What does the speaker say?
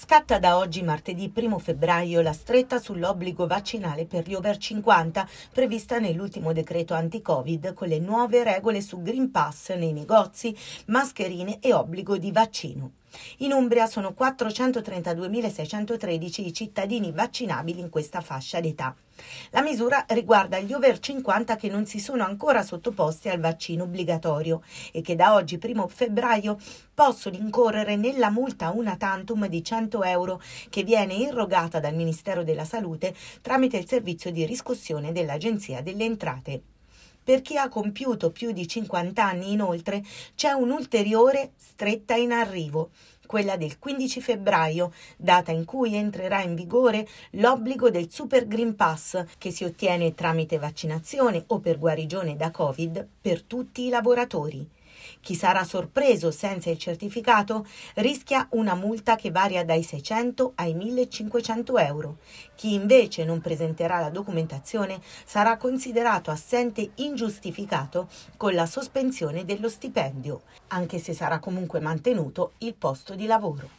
Scatta da oggi, martedì 1 febbraio, la stretta sull'obbligo vaccinale per gli over 50 prevista nell'ultimo decreto anti-Covid con le nuove regole su Green Pass nei negozi, mascherine e obbligo di vaccino. In Umbria sono 432.613 i cittadini vaccinabili in questa fascia d'età. La misura riguarda gli over 50 che non si sono ancora sottoposti al vaccino obbligatorio e che da oggi, 1 febbraio, possono incorrere nella multa una tantum di 100 euro che viene irrogata dal Ministero della Salute tramite il servizio di riscossione dell'Agenzia delle Entrate. Per chi ha compiuto più di 50 anni inoltre c'è un'ulteriore stretta in arrivo, quella del 15 febbraio, data in cui entrerà in vigore l'obbligo del Super Green Pass che si ottiene tramite vaccinazione o per guarigione da Covid per tutti i lavoratori. Chi sarà sorpreso senza il certificato rischia una multa che varia dai 600 ai 1500 euro. Chi invece non presenterà la documentazione sarà considerato assente ingiustificato con la sospensione dello stipendio, anche se sarà comunque mantenuto il posto di lavoro.